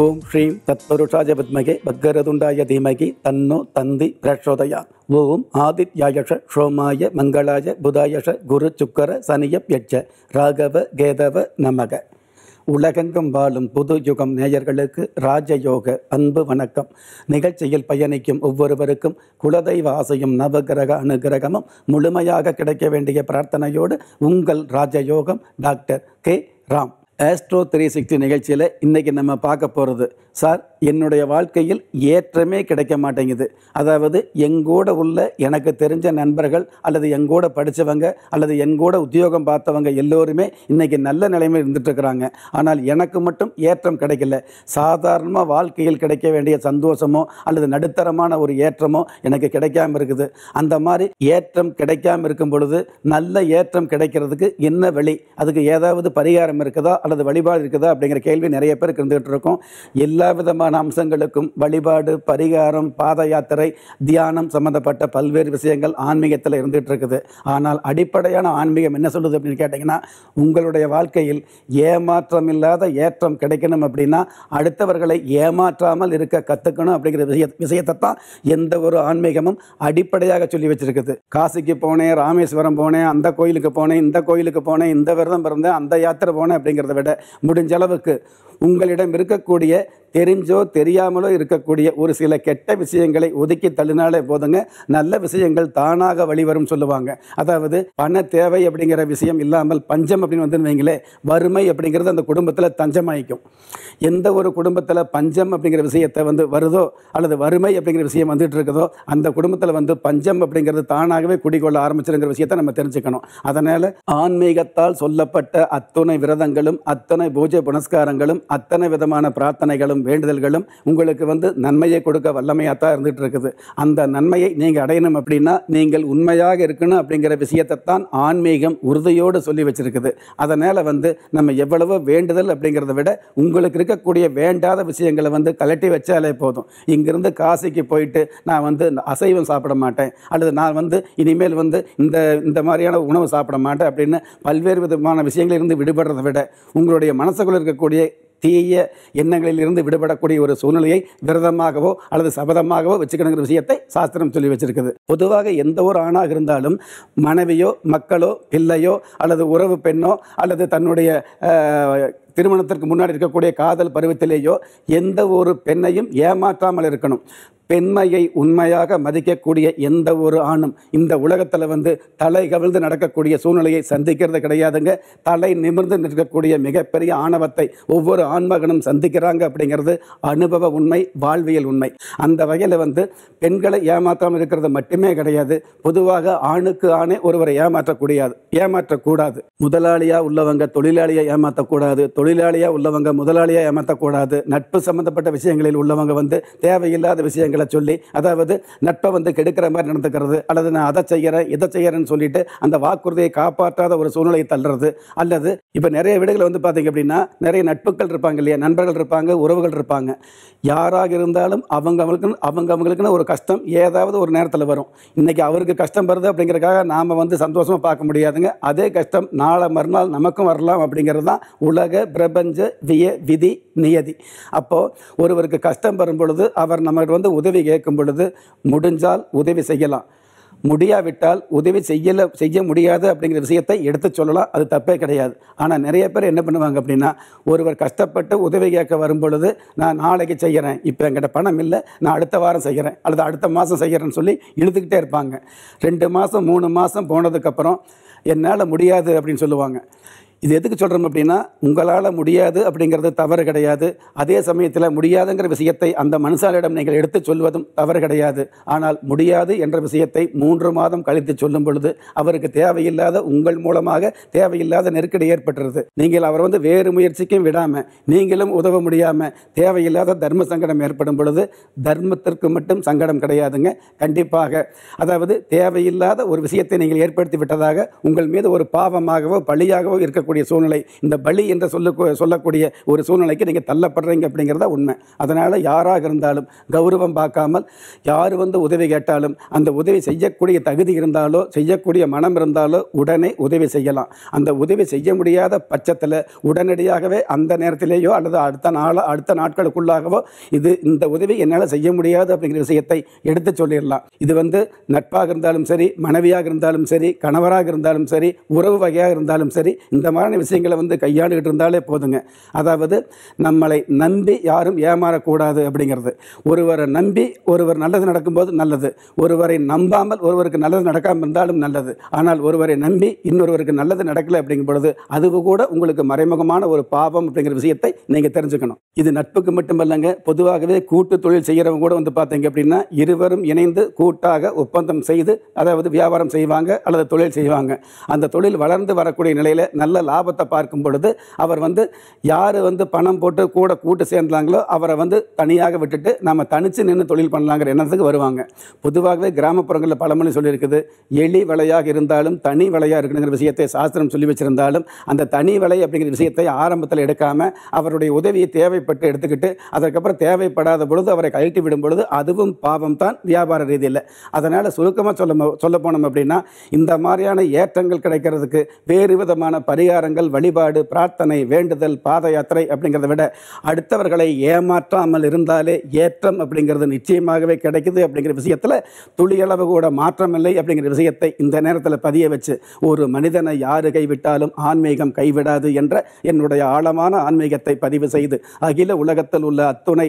ஓம் ஸ்ரீம் தத்பருஷாய பத்மகே பத்கரதுண்டாய தீமகி தன்னோ தந்தி பிரஷோதயா ஓம் ஆதித்யாயஷ ஷோமாய மங்களாய புதாயஷ குரு சுக்கர சனியப்யட்ச ராகவ கேதவ நமக உலகெங்கும் வாழும் புது யுகம் நேயர்களுக்கு ராஜயோக அன்பு வணக்கம் நிகழ்ச்சியில் பயணிக்கும் ஒவ்வொருவருக்கும் குலதெய்வ ஆசையும் நவகிரக அனுகிரகமும் முழுமையாக கிடைக்க வேண்டிய பிரார்த்தனையோடு உங்கள் ராஜயோகம் doctor K Ram astro three sixty நிகழ்ச்சியில் இன்றைக்கி நம்ம பார்க்க போகிறது சார் என்னுடைய வாழ்க்கையில் ஏற்றமே கிடைக்க மாட்டேங்குது அதாவது எங்கூட உள்ள எனக்கு தெரிஞ்ச நண்பர்கள் அல்லது எங்கூட படித்தவங்க அல்லது எங்கூட உத்தியோகம் பார்த்தவங்க எல்லோருமே இன்றைக்கி நல்ல நிலைமையில் இருந்துகிட்ருக்குறாங்க ஆனால் எனக்கு மட்டும் ஏற்றம் கிடைக்கல சாதாரணமாக வாழ்க்கையில் கிடைக்க வேண்டிய சந்தோஷமோ அல்லது நடுத்தரமான ஒரு ஏற்றமோ எனக்கு கிடைக்காமல் இருக்குது அந்த மாதிரி ஏற்றம் கிடைக்காமல் இருக்கும் பொழுது நல்ல ஏற்றம் கிடைக்கிறதுக்கு என்ன வழி அதுக்கு ஏதாவது பரிகாரம் இருக்குதா அல்லது வழிபாடு இருக்குதா அப்படிங்கிற கேள்வி நிறைய பேருக்கு இருந்துகிட்டு இருக்கும் எல்லா எல்லா விதமான அம்சங்களுக்கும் வழிபாடு பரிகாரம் பாத யாத்திரை தியானம் சம்மந்தப்பட்ட பல்வேறு விஷயங்கள் ஆன்மீகத்தில் இருந்துகிட்டு இருக்குது ஆனால் அடிப்படையான ஆன்மீகம் என்ன சொல்லுது அப்படின்னு கேட்டிங்கன்னா உங்களுடைய வாழ்க்கையில் ஏமாற்றம் இல்லாத ஏற்றம் கிடைக்கணும் அப்படின்னா அடுத்தவர்களை ஏமாற்றாமல் இருக்க கற்றுக்கணும் அப்படிங்கிற விஷய விஷயத்தை தான் எந்த ஒரு ஆன்மீகமும் அடிப்படையாக சொல்லி வச்சுருக்குது காசிக்கு போனேன் ராமேஸ்வரம் போனேன் அந்த கோயிலுக்கு போனேன் இந்த கோயிலுக்கு போனேன் இந்த விரதம் பிறந்தேன் அந்த யாத்திரை போனேன் அப்படிங்கிறத விட முடிஞ்ச அளவுக்கு உங்களிடம் இருக்கக்கூடிய தெரிஞ்சோ தெரியாமலோ இருக்கக்கூடிய ஒரு சில கெட்ட விஷயங்களை ஒதுக்கி தள்ளினாலே போதுங்க நல்ல விஷயங்கள் தானாக வழிவரும் சொல்லுவாங்க அதாவது பண தேவை அப்படிங்கிற விஷயம் இல்லாமல் பஞ்சம் அப்படின்னு வந்து வைங்களே வறுமை அப்படிங்கிறது அந்த குடும்பத்தில் தஞ்சமாயிக்கும் எந்த ஒரு குடும்பத்தில் பஞ்சம் அப்படிங்கிற விஷயத்தை வந்து வருதோ அல்லது வறுமை அப்படிங்கிற விஷயம் வந்துட்டு இருக்குதோ அந்த குடும்பத்தில் வந்து பஞ்சம் அப்படிங்கிறது தானாகவே குடிகொள்ள ஆரம்பிச்சிருங்கிற விஷயத்தை நம்ம தெரிஞ்சுக்கணும் அதனால் ஆன்மீகத்தால் சொல்லப்பட்ட அத்துணை விரதங்களும் அத்தனை பூஜை புனஸ்காரங்களும் அத்தனை விதமான பிரார்த்தனைகளும் வேண்டுதல்களும் உங்களுக்கு வந்து நன்மையை கொடுக்க வல்லமையாகத்தான் இருந்துகிட்டு இருக்குது அந்த நன்மையை நீங்கள் அடையணும் அப்படின்னா நீங்கள் உண்மையாக இருக்கணும் அப்படிங்கிற விஷயத்தை தான் ஆன்மீகம் உறுதியோடு சொல்லி வச்சுருக்குது அதனால் வந்து நம்ம எவ்வளவு வேண்டுதல் அப்படிங்கிறத விட உங்களுக்கு இருக்கக்கூடிய வேண்டாத விஷயங்களை வந்து கலட்டி வச்சாலே போதும் இங்கேருந்து காசிக்கு போயிட்டு நான் வந்து அசைவம் சாப்பிட மாட்டேன் அல்லது நான் வந்து இனிமேல் வந்து இந்த இந்த மாதிரியான உணவு சாப்பிட மாட்டேன் அப்படின்னு பல்வேறு விதமான விஷயங்களிலிருந்து விடுபடுறதை விட உங்களுடைய மனசுக்குள்ளே இருக்கக்கூடிய தீய எண்ணங்களில் இருந்து விடுபடக்கூடிய ஒரு சூழ்நிலையை விரதமாகவோ அல்லது சபதமாகவோ வச்சுக்கணுங்கிற விஷயத்தை சாஸ்திரம் சொல்லி வச்சிருக்குது பொதுவாக எந்த ஒரு ஆணாக இருந்தாலும் மனைவியோ மக்களோ பிள்ளையோ அல்லது உறவு பெண்ணோ அல்லது தன்னுடைய திருமணத்திற்கு முன்னாடி இருக்கக்கூடிய காதல் பருவத்திலேயோ எந்த ஒரு பெண்ணையும் ஏமாற்றாமல் இருக்கணும் பெண்மையை உண்மையாக மதிக்கக்கூடிய எந்த ஒரு ஆணும் இந்த உலகத்தில் வந்து தலை கவிழ்ந்து நடக்கக்கூடிய சூழ்நிலையை சந்திக்கிறது கிடையாதுங்க தலை நிமிர்ந்து நிற்கக்கூடிய மிகப்பெரிய ஆணவத்தை ஒவ்வொரு ஆண்மகனும் சந்திக்கிறாங்க அப்படிங்கிறது அனுபவ உண்மை வாழ்வியல் உண்மை அந்த வகையில் வந்து பெண்களை ஏமாற்றாமல் இருக்கிறது மட்டுமே கிடையாது பொதுவாக ஆணுக்கு ஆணே ஒருவரை ஏமாற்றக்கூடியது ஏமாற்றக்கூடாது முதலாளியாக உள்ளவங்க தொழிலாளியை ஏமாற்றக்கூடாது தொழிலாளியாக உள்ளவங்க முதலாளியாக ஏமாற்றக்கூடாது நட்பு சம்பந்தப்பட்ட விஷயங்களில் உள்ளவங்க வந்து தேவையில்லாத விஷயங்கள் வார்த்தைகளை சொல்லி அதாவது நட்பை வந்து கெடுக்கிற மாதிரி நடந்துக்கிறது அல்லது நான் அதை செய்கிறேன் இதை செய்கிறேன்னு சொல்லிட்டு அந்த வாக்குறுதியை காப்பாற்றாத ஒரு சூழ்நிலையை தள்ளுறது அல்லது இப்போ நிறைய வீடுகளில் வந்து பார்த்தீங்க அப்படின்னா நிறைய நட்புகள் இருப்பாங்க இல்லையா நண்பர்கள் இருப்பாங்க உறவுகள் இருப்பாங்க யாராக இருந்தாலும் அவங்க அவங்களுக்கு அவங்க அவங்களுக்குன்னு ஒரு கஷ்டம் ஏதாவது ஒரு நேரத்தில் வரும் இன்றைக்கி அவருக்கு கஷ்டம் வருது அப்படிங்கிறக்காக நாம் வந்து சந்தோஷமாக பார்க்க முடியாதுங்க அதே கஷ்டம் நாளை மறுநாள் நமக்கும் வரலாம் அப்படிங்கிறது தான் உலக பிரபஞ்ச விய விதி நியதி அப்போது ஒருவருக்கு கஷ்டம் வரும் பொழுது அவர் நமக்கு வந்து உதவி உதவி கேட்கும் பொழுது முடிஞ்சால் உதவி செய்யலாம் முடியாவிட்டால் உதவி செய்யலை செய்ய முடியாது அப்படிங்கிற விஷயத்தை எடுத்து சொல்லலாம் அது தப்பே கிடையாது ஆனால் நிறைய பேர் என்ன பண்ணுவாங்க அப்படின்னா ஒருவர் கஷ்டப்பட்டு உதவி கேட்க வரும் பொழுது நான் நாளைக்கு செய்கிறேன் இப்போ என்கிட்ட பணம் இல்லை நான் அடுத்த வாரம் செய்கிறேன் அல்லது அடுத்த மாதம் செய்கிறேன்னு சொல்லி இழுத்துக்கிட்டே இருப்பாங்க ரெண்டு மாதம் மூணு மாதம் போனதுக்கப்புறம் என்னால் முடியாது அப்படின்னு சொல்லுவாங்க இது எதுக்கு சொல்கிறோம் அப்படின்னா உங்களால் முடியாது அப்படிங்கிறது தவறு கிடையாது அதே சமயத்தில் முடியாதுங்கிற விஷயத்தை அந்த மனுஷாலிடம் நீங்கள் எடுத்து சொல்வதும் தவறு கிடையாது ஆனால் முடியாது என்ற விஷயத்தை மூன்று மாதம் கழித்து சொல்லும் பொழுது அவருக்கு தேவையில்லாத உங்கள் மூலமாக தேவையில்லாத நெருக்கடி ஏற்பட்டுருது நீங்கள் அவர் வந்து வேறு முயற்சிக்கும் விடாமல் நீங்களும் உதவ முடியாமல் தேவையில்லாத தர்ம சங்கடம் ஏற்படும் பொழுது தர்மத்திற்கு மட்டும் சங்கடம் கிடையாதுங்க கண்டிப்பாக அதாவது தேவையில்லாத ஒரு விஷயத்தை நீங்கள் ஏற்படுத்தி விட்டதாக உங்கள் மீது ஒரு பாவமாகவோ பழியாகவோ இருக்க இருக்கக்கூடிய சூழ்நிலை இந்த பலி என்று சொல்ல சொல்லக்கூடிய ஒரு சூழ்நிலைக்கு நீங்கள் தள்ளப்படுறீங்க அப்படிங்கிறத உண்மை அதனால் யாராக இருந்தாலும் கௌரவம் பார்க்காமல் யார் வந்து உதவி கேட்டாலும் அந்த உதவி செய்யக்கூடிய தகுதி இருந்தாலோ செய்யக்கூடிய மனம் இருந்தாலோ உடனே உதவி செய்யலாம் அந்த உதவி செய்ய முடியாத பட்சத்தில் உடனடியாகவே அந்த நேரத்திலேயோ அல்லது அடுத்த நாள் அடுத்த நாட்களுக்குள்ளாகவோ இது இந்த உதவி என்னால் செய்ய முடியாது அப்படிங்கிற விஷயத்தை எடுத்து சொல்லிடலாம் இது வந்து நட்பாக இருந்தாலும் சரி மனைவியாக இருந்தாலும் சரி கணவராக இருந்தாலும் சரி உறவு வகையாக இருந்தாலும் சரி இந்த மாதிரியான விஷயங்களை வந்து கையாண்டுகிட்டு இருந்தாலே போதுங்க அதாவது நம்மளை நம்பி யாரும் ஏமாறக்கூடாது அப்படிங்கிறது ஒருவரை நம்பி ஒருவர் நல்லது நடக்கும்போது நல்லது ஒருவரை நம்பாமல் ஒருவருக்கு நல்லது நடக்காமல் இருந்தாலும் நல்லது ஆனால் ஒருவரை நம்பி இன்னொருவருக்கு நல்லது நடக்கலை அப்படிங்கும் பொழுது அதுவும் கூட உங்களுக்கு மறைமுகமான ஒரு பாவம் அப்படிங்கிற விஷயத்தை நீங்கள் தெரிஞ்சுக்கணும் இது நட்புக்கு மட்டுமல்லங்க பொதுவாகவே கூட்டு தொழில் செய்கிறவங்க கூட வந்து பார்த்தீங்க அப்படின்னா இருவரும் இணைந்து கூட்டாக ஒப்பந்தம் செய்து அதாவது வியாபாரம் செய்வாங்க அல்லது தொழில் செய்வாங்க அந்த தொழில் வளர்ந்து வரக்கூடிய நிலையில் நல்ல லாபத்தை பார்க்கும் பொழுது அவர் வந்து யார் வந்து பணம் போட்டு கூட கூட்டு சேர்ந்தாங்களோ அவரை வந்து தனியாக விட்டுட்டு நம்ம தனித்து நின்று தொழில் பண்ணலாங்கிற எண்ணத்துக்கு வருவாங்க பொதுவாகவே கிராமப்புறங்களில் பழமொழி சொல்லியிருக்குது எளி விலையாக இருந்தாலும் தனி விலையாக இருக்கணுங்கிற விஷயத்தை சாஸ்திரம் சொல்லி வச்சுருந்தாலும் அந்த தனி விலை அப்படிங்கிற விஷயத்தை ஆரம்பத்தில் எடுக்காமல் அவருடைய உதவியை தேவைப்பட்டு எடுத்துக்கிட்டு அதற்கப்புறம் தேவைப்படாத பொழுது அவரை கழட்டி விடும் பொழுது அதுவும் பாவம் தான் வியாபார ரீதியில் அதனால் சுருக்கமாக சொல்ல சொல்ல போனோம் அப்படின்னா இந்த மாதிரியான ஏற்றங்கள் கிடைக்கிறதுக்கு வேறு விதமான பரிகாரம் பரிகாரங்கள் வழிபாடு பிரார்த்தனை வேண்டுதல் பாத யாத்திரை அப்படிங்கிறத விட அடுத்தவர்களை ஏமாற்றாமல் இருந்தாலே ஏற்றம் அப்படிங்கிறது நிச்சயமாகவே கிடைக்குது அப்படிங்கிற விஷயத்தில் துளியளவு கூட மாற்றமில்லை அப்படிங்கிற விஷயத்தை இந்த நேரத்தில் பதிய வச்சு ஒரு மனிதனை யார் கைவிட்டாலும் ஆன்மீகம் கைவிடாது என்ற என்னுடைய ஆழமான ஆன்மீகத்தை பதிவு செய்து அகில உலகத்தில் உள்ள அத்துணை